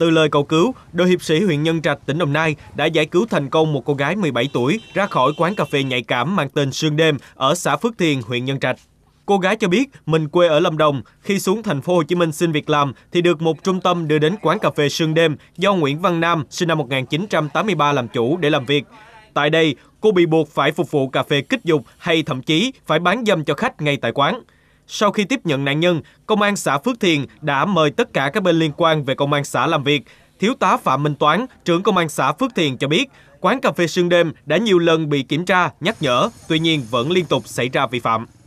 Từ lời cầu cứu, đội hiệp sĩ huyện Nhân Trạch, tỉnh Đồng Nai đã giải cứu thành công một cô gái 17 tuổi ra khỏi quán cà phê nhạy cảm mang tên Sương Đêm ở xã Phước Thiền, huyện Nhân Trạch. Cô gái cho biết mình quê ở Lâm Đồng, khi xuống thành phố Hồ Chí Minh xin việc làm thì được một trung tâm đưa đến quán cà phê Sương Đêm do Nguyễn Văn Nam sinh năm 1983 làm chủ để làm việc. Tại đây, cô bị buộc phải phục vụ cà phê kích dục hay thậm chí phải bán dâm cho khách ngay tại quán. Sau khi tiếp nhận nạn nhân, Công an xã Phước Thiền đã mời tất cả các bên liên quan về Công an xã làm việc. Thiếu tá Phạm Minh Toán, trưởng Công an xã Phước Thiền cho biết, quán cà phê sương đêm đã nhiều lần bị kiểm tra, nhắc nhở, tuy nhiên vẫn liên tục xảy ra vi phạm.